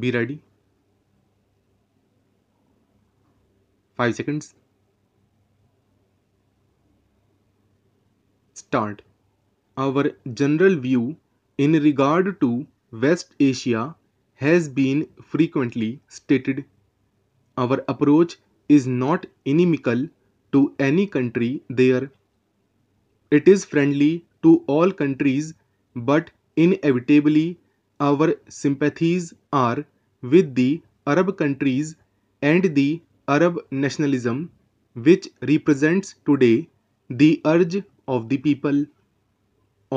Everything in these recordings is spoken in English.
be ready 5 seconds start our general view in regard to West Asia has been frequently stated. Our approach is not inimical to any country there. It is friendly to all countries but inevitably our sympathies are with the Arab countries and the Arab nationalism which represents today the urge of the people.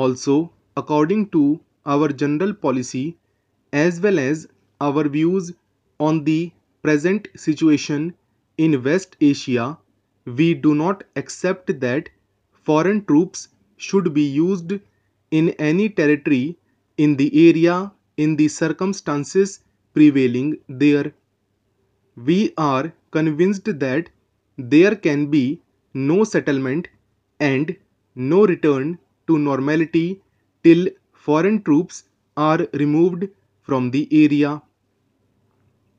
Also, according to our general policy as well as our views on the present situation in West Asia, we do not accept that foreign troops should be used in any territory in the area in the circumstances prevailing there. We are convinced that there can be no settlement and no return to normality till foreign troops are removed from the area.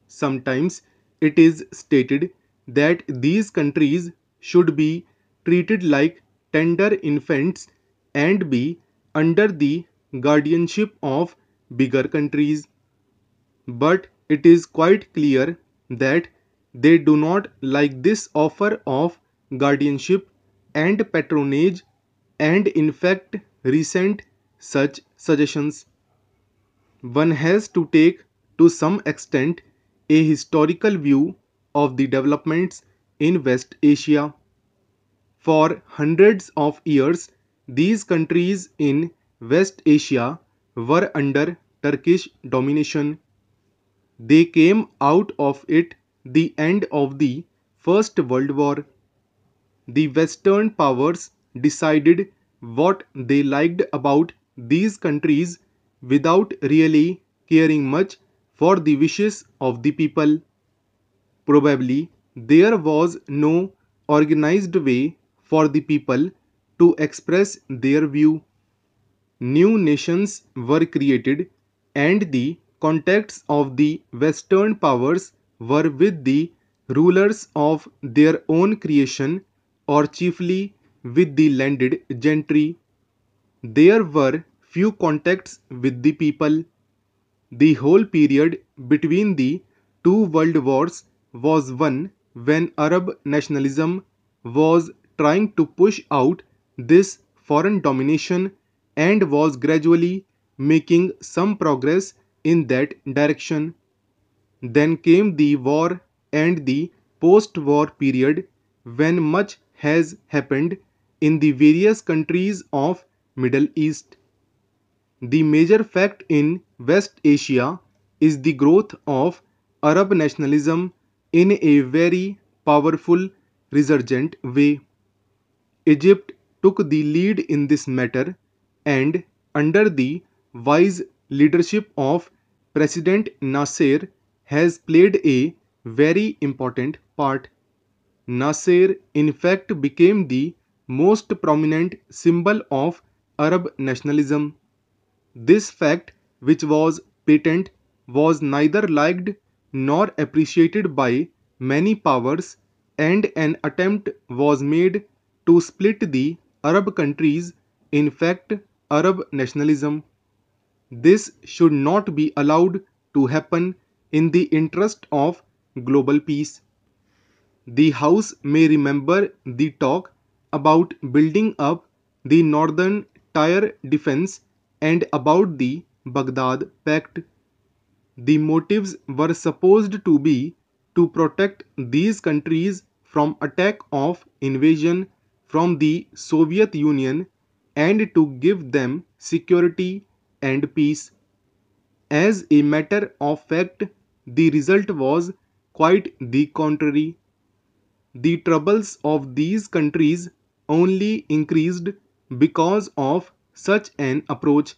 Sometimes it is stated that these countries should be treated like tender infants and be under the guardianship of bigger countries. But it is quite clear that they do not like this offer of guardianship and patronage and in fact resent such suggestions. One has to take to some extent a historical view of the developments in West Asia. For hundreds of years, these countries in West Asia were under Turkish domination. They came out of it the end of the First World War. The Western powers decided what they liked about these countries without really caring much for the wishes of the people. Probably there was no organized way for the people to express their view new nations were created and the contacts of the western powers were with the rulers of their own creation or chiefly with the landed gentry. There were few contacts with the people. The whole period between the two world wars was one when Arab nationalism was trying to push out this foreign domination and was gradually making some progress in that direction. Then came the war and the post-war period when much has happened in the various countries of Middle East. The major fact in West Asia is the growth of Arab nationalism in a very powerful resurgent way. Egypt took the lead in this matter and under the wise leadership of President Nasser has played a very important part. Nasser in fact became the most prominent symbol of Arab nationalism. This fact which was patent was neither liked nor appreciated by many powers and an attempt was made to split the Arab countries. In fact, Arab nationalism. This should not be allowed to happen in the interest of global peace. The House may remember the talk about building up the northern Tyre defense and about the Baghdad Pact. The motives were supposed to be to protect these countries from attack of invasion from the Soviet Union and to give them security and peace. As a matter of fact, the result was quite the contrary. The troubles of these countries only increased because of such an approach.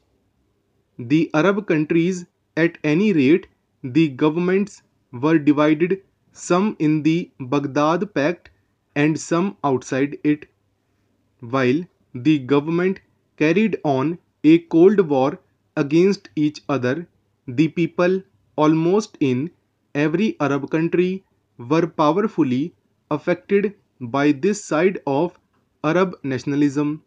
The Arab countries, at any rate, the governments were divided, some in the Baghdad Pact and some outside it, while the government carried on a cold war against each other. The people almost in every Arab country were powerfully affected by this side of Arab nationalism.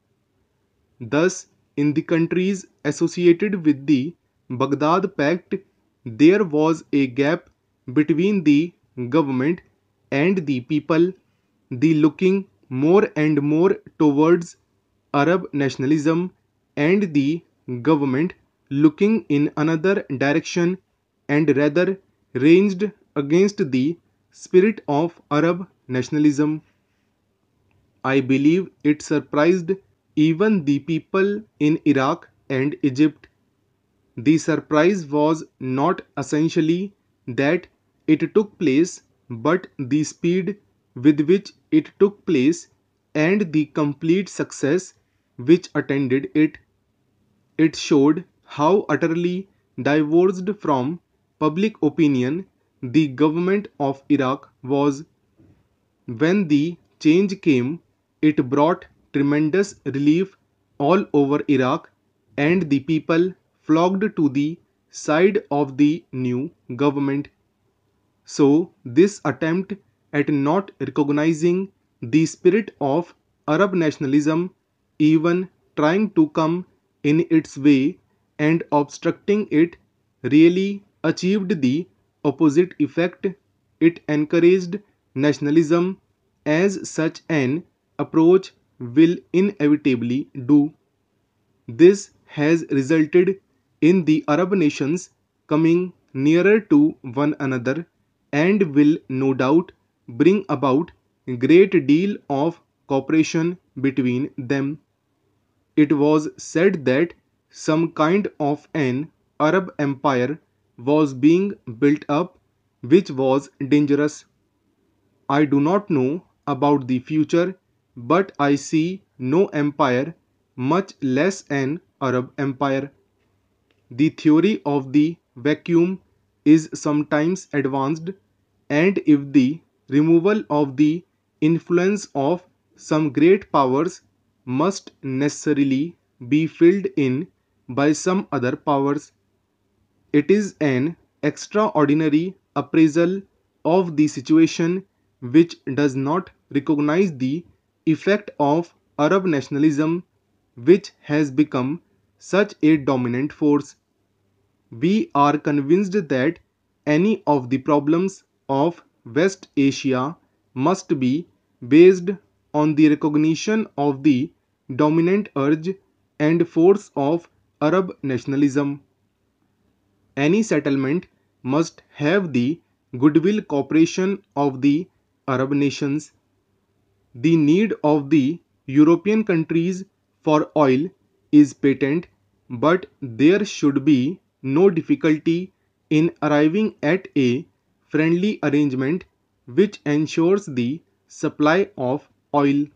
Thus, in the countries associated with the Baghdad Pact, there was a gap between the government and the people, the looking more and more towards Arab nationalism and the government looking in another direction and rather ranged against the spirit of Arab nationalism. I believe it surprised even the people in Iraq and Egypt. The surprise was not essentially that it took place, but the speed with which it took place and the complete success which attended it, it showed how utterly divorced from public opinion the government of Iraq was. When the change came, it brought tremendous relief all over Iraq, and the people flocked to the side of the new government. So, this attempt at not recognizing the spirit of Arab nationalism even trying to come in its way and obstructing it really achieved the opposite effect. It encouraged nationalism as such an approach will inevitably do. This has resulted in the Arab nations coming nearer to one another and will no doubt bring about great deal of cooperation between them it was said that some kind of an Arab empire was being built up which was dangerous. I do not know about the future but I see no empire much less an Arab empire. The theory of the vacuum is sometimes advanced and if the removal of the influence of some great powers must necessarily be filled in by some other powers. It is an extraordinary appraisal of the situation which does not recognize the effect of Arab nationalism which has become such a dominant force. We are convinced that any of the problems of West Asia must be based on the recognition of the dominant urge and force of Arab nationalism. Any settlement must have the goodwill cooperation of the Arab nations. The need of the European countries for oil is patent, but there should be no difficulty in arriving at a friendly arrangement which ensures the supply of oil